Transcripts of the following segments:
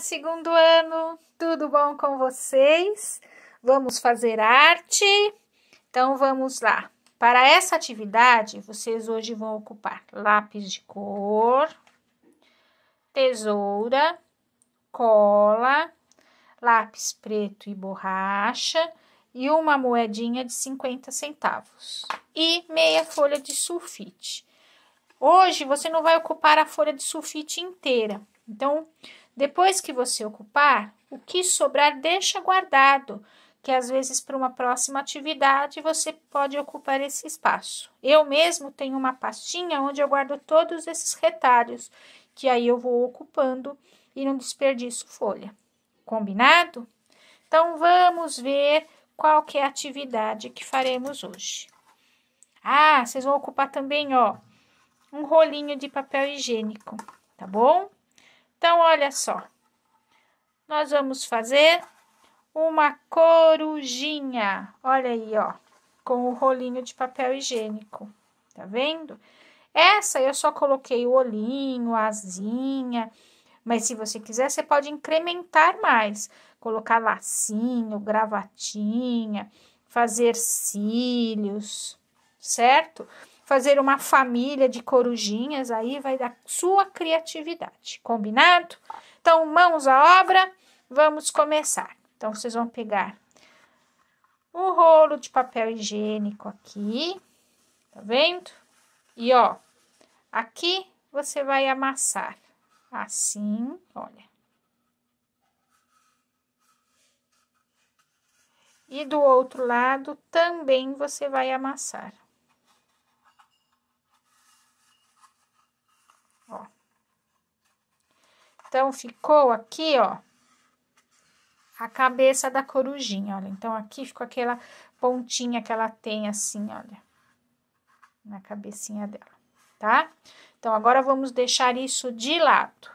segundo ano, tudo bom com vocês? Vamos fazer arte? Então vamos lá. Para essa atividade, vocês hoje vão ocupar lápis de cor, tesoura, cola, lápis preto e borracha e uma moedinha de 50 centavos e meia folha de sulfite. Hoje você não vai ocupar a folha de sulfite inteira. Então, depois que você ocupar, o que sobrar deixa guardado, que às vezes para uma próxima atividade você pode ocupar esse espaço. Eu mesmo tenho uma pastinha onde eu guardo todos esses retalhos, que aí eu vou ocupando e não desperdiço folha. Combinado? Então vamos ver qual que é a atividade que faremos hoje. Ah, vocês vão ocupar também, ó, um rolinho de papel higiênico, tá bom? Então, olha só. Nós vamos fazer uma corujinha. Olha aí, ó, com o rolinho de papel higiênico. Tá vendo? Essa eu só coloquei o olhinho, a asinha, mas se você quiser, você pode incrementar mais. Colocar lacinho, gravatinha, fazer cílios, certo? fazer uma família de corujinhas aí vai da sua criatividade, combinado? Então, mãos à obra, vamos começar. Então, vocês vão pegar o rolo de papel higiênico aqui, tá vendo? E ó, aqui você vai amassar assim, olha. E do outro lado também você vai amassar. Então, ficou aqui, ó, a cabeça da corujinha, olha. Então, aqui ficou aquela pontinha que ela tem assim, olha, na cabecinha dela, tá? Então, agora vamos deixar isso de lado.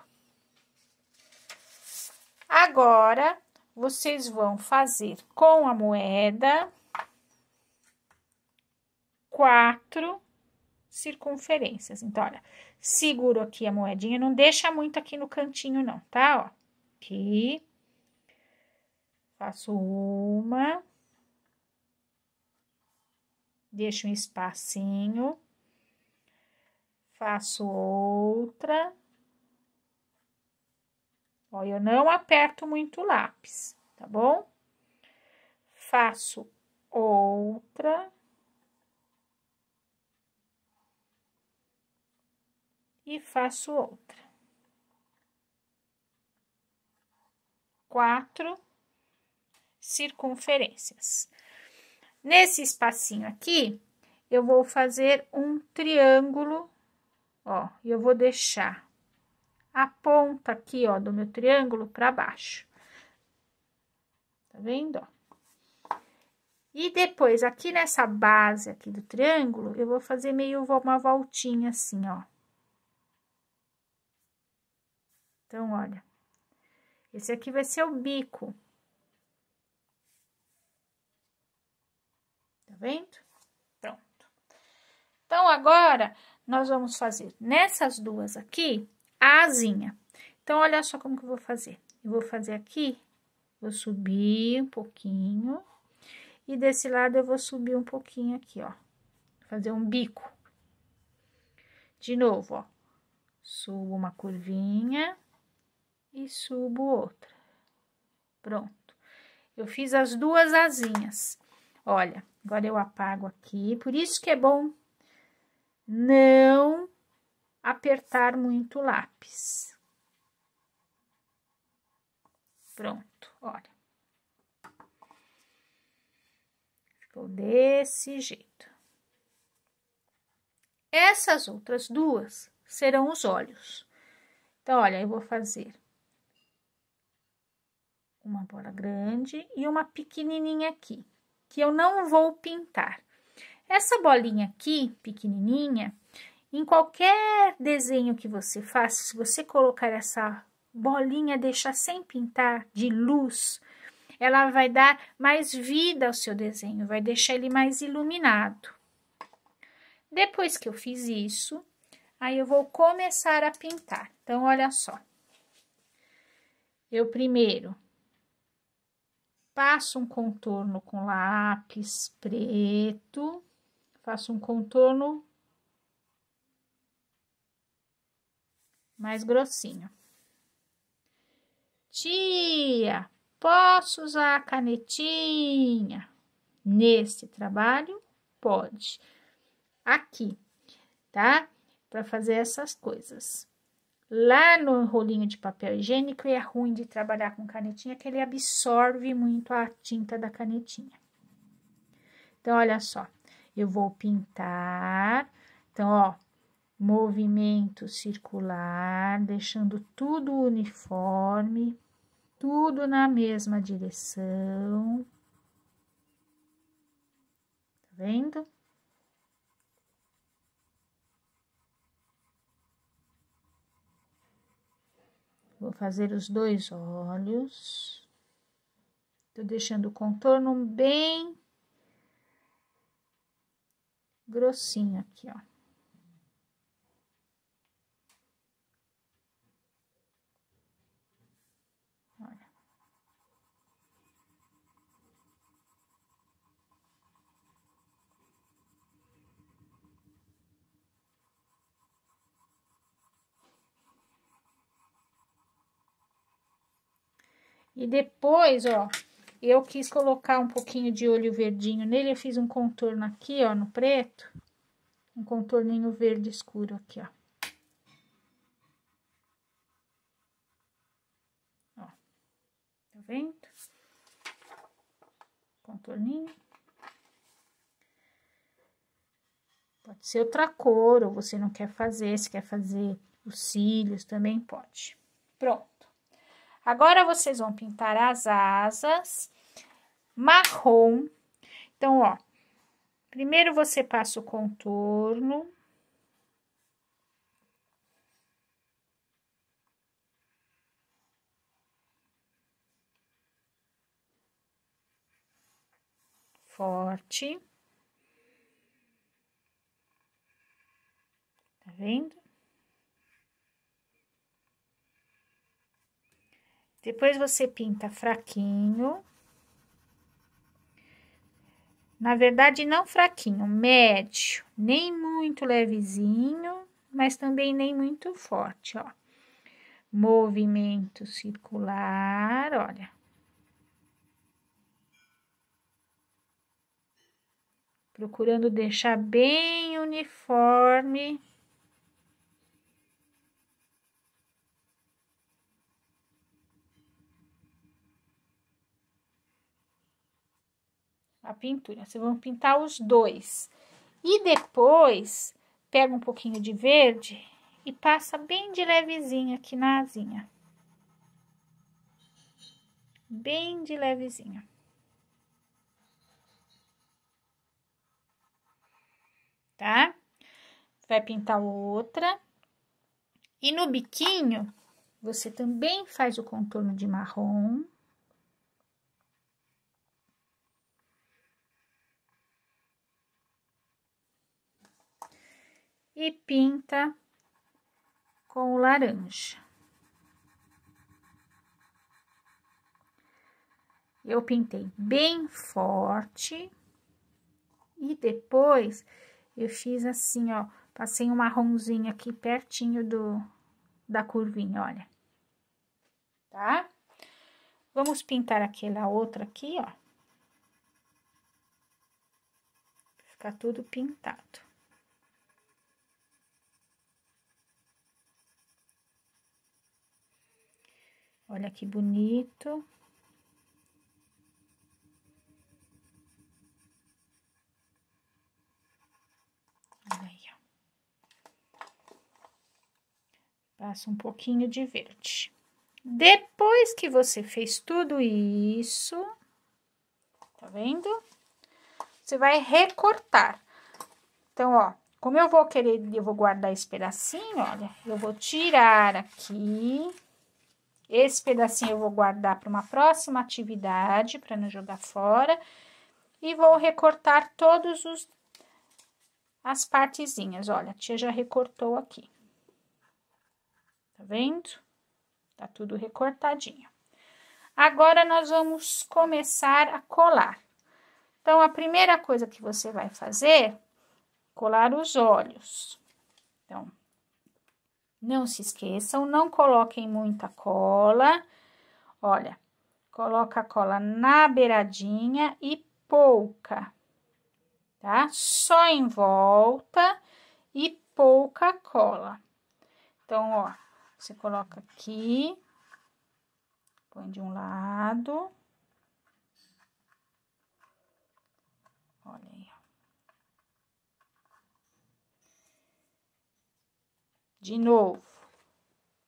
Agora, vocês vão fazer com a moeda quatro circunferências. Então, olha, Seguro aqui a moedinha, não deixa muito aqui no cantinho não, tá? Ó, aqui. Faço uma. Deixo um espacinho. Faço outra. Ó, eu não aperto muito o lápis, tá bom? Faço outra. e faço outra. Quatro circunferências. Nesse espacinho aqui, eu vou fazer um triângulo, ó, e eu vou deixar a ponta aqui, ó, do meu triângulo para baixo. Tá vendo, ó? E depois, aqui nessa base aqui do triângulo, eu vou fazer meio uma voltinha assim, ó. Então, olha, esse aqui vai ser o bico. Tá vendo? Pronto. Então, agora, nós vamos fazer nessas duas aqui a asinha. Então, olha só como que eu vou fazer. Eu vou fazer aqui, vou subir um pouquinho, e desse lado eu vou subir um pouquinho aqui, ó. Fazer um bico. De novo, ó. Subo uma curvinha, e subo outra. Pronto. Eu fiz as duas asinhas. Olha, agora eu apago aqui, por isso que é bom não apertar muito o lápis. Pronto, olha. Ficou desse jeito. Essas outras duas serão os olhos. Então, olha, eu vou fazer uma bola grande e uma pequenininha aqui, que eu não vou pintar. Essa bolinha aqui, pequenininha, em qualquer desenho que você faça, se você colocar essa bolinha, deixar sem pintar, de luz, ela vai dar mais vida ao seu desenho, vai deixar ele mais iluminado. Depois que eu fiz isso, aí eu vou começar a pintar. Então, olha só. Eu primeiro Passo um contorno com lápis preto, faço um contorno mais grossinho. Tia, posso usar a canetinha? Nesse trabalho, pode. Aqui, tá? Para fazer essas coisas lá no rolinho de papel higiênico e é ruim de trabalhar com canetinha que ele absorve muito a tinta da canetinha. Então, olha só, eu vou pintar, então, ó, movimento circular, deixando tudo uniforme, tudo na mesma direção. Tá vendo? Vou fazer os dois olhos. Tô deixando o contorno bem grossinho aqui, ó. E depois, ó, eu quis colocar um pouquinho de olho verdinho nele, eu fiz um contorno aqui, ó, no preto. Um contorninho verde escuro aqui, ó. Ó, tá vendo? Contorninho. Pode ser outra cor, ou você não quer fazer, se quer fazer os cílios, também pode. Pronto. Agora, vocês vão pintar as asas marrom. Então, ó, primeiro você passa o contorno. Forte. Tá vendo? Depois você pinta fraquinho. Na verdade, não fraquinho, médio, nem muito levezinho, mas também nem muito forte, ó. Movimento circular, olha. Procurando deixar bem uniforme pintura. Vocês vão pintar os dois. E depois, pega um pouquinho de verde e passa bem de levezinho aqui na asinha. Bem de levezinho. Tá? Vai pintar outra. E no biquinho, você também faz o contorno de marrom. e pinta com o laranja. Eu pintei bem forte e depois eu fiz assim, ó, passei um marronzinho aqui pertinho do da curvinha, olha. Tá? Vamos pintar aquela outra aqui, ó. Ficar tudo pintado. Olha que bonito. aí, ó. Passa um pouquinho de verde. Depois que você fez tudo isso, tá vendo? Você vai recortar. Então, ó, como eu vou querer, eu vou guardar esse pedacinho, olha, eu vou tirar aqui esse pedacinho eu vou guardar para uma próxima atividade, para não jogar fora. E vou recortar todos os as partezinhas. Olha, a tia já recortou aqui. Tá vendo? Tá tudo recortadinho. Agora, nós vamos começar a colar. Então, a primeira coisa que você vai fazer, colar os olhos. Então, não se esqueçam, não coloquem muita cola. Olha, coloca a cola na beiradinha e pouca, tá? Só em volta e pouca cola. Então, ó, você coloca aqui, põe de um lado, De novo,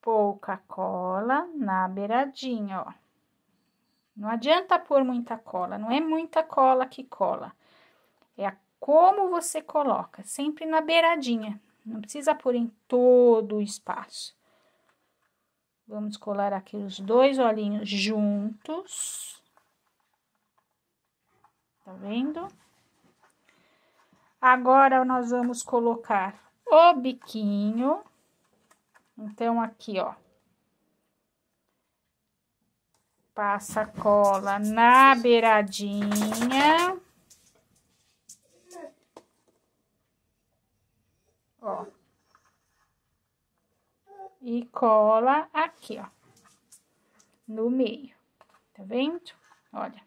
pouca cola na beiradinha, ó. Não adianta pôr muita cola, não é muita cola que cola. É como você coloca, sempre na beiradinha. Não precisa pôr em todo o espaço. Vamos colar aqui os dois olhinhos juntos. Tá vendo? Agora, nós vamos colocar o biquinho. Então, aqui, ó. Passa a cola na beiradinha. Ó. E cola aqui, ó. No meio. Tá vendo? Olha.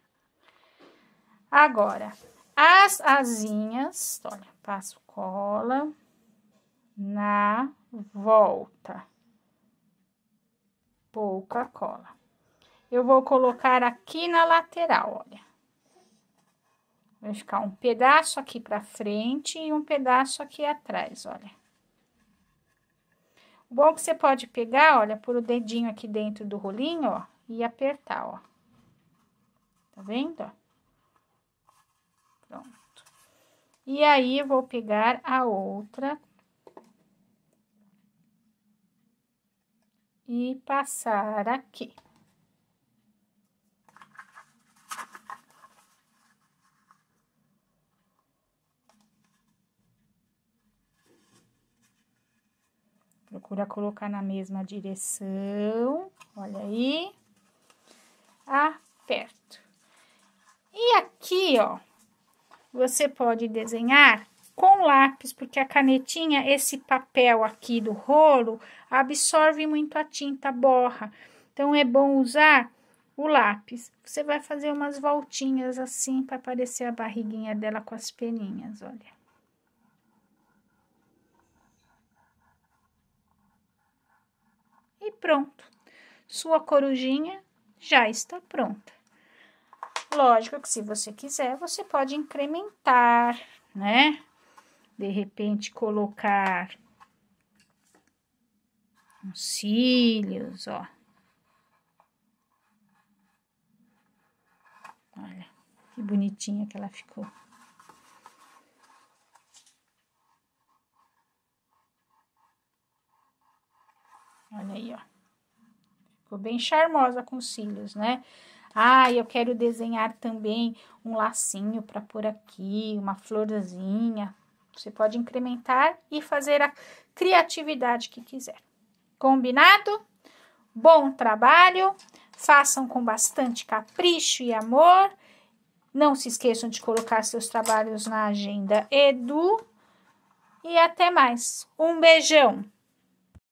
Agora, as asinhas, olha, passo cola na volta, pouca cola. Eu vou colocar aqui na lateral, olha. Vai ficar um pedaço aqui pra frente e um pedaço aqui atrás, olha. O bom é que você pode pegar, olha, por o dedinho aqui dentro do rolinho, ó, e apertar, ó. Tá vendo, ó? Pronto. E aí, eu vou pegar a outra e passar aqui. Procura colocar na mesma direção, olha aí, aperto. E aqui, ó, você pode desenhar com lápis, porque a canetinha, esse papel aqui do rolo, absorve muito a tinta, borra. Então, é bom usar o lápis. Você vai fazer umas voltinhas assim para aparecer a barriguinha dela com as peninhas, olha. E pronto. Sua corujinha já está pronta. Lógico que se você quiser, você pode incrementar, né? de repente colocar uns cílios, ó. Olha, que bonitinha que ela ficou. Olha aí, ó. Ficou bem charmosa com cílios, né? Ah, eu quero desenhar também um lacinho para por aqui, uma florzinha, você pode incrementar e fazer a criatividade que quiser. Combinado? Bom trabalho, façam com bastante capricho e amor. Não se esqueçam de colocar seus trabalhos na agenda Edu. E até mais. Um beijão!